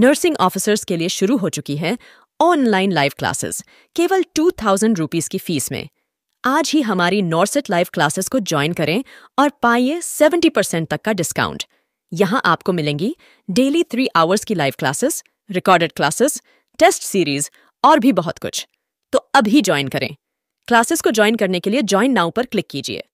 nursing officers के लिए शुरू हो चुकी है ऑनलाइन लाइव क्लासेस केवल टू थाउजेंड रुपीज की फीस में आज ही हमारी नॉर्सेट लाइव क्लासेस को ज्वाइन करें और पाइए सेवेंटी परसेंट तक का डिस्काउंट यहां आपको मिलेंगी डेली थ्री आवर्स की live classes recorded classes test series और भी बहुत कुछ तो अभी ज्वाइन करें क्लासेस को ज्वाइन करने के लिए ज्वाइन नाउ पर क्लिक कीजिए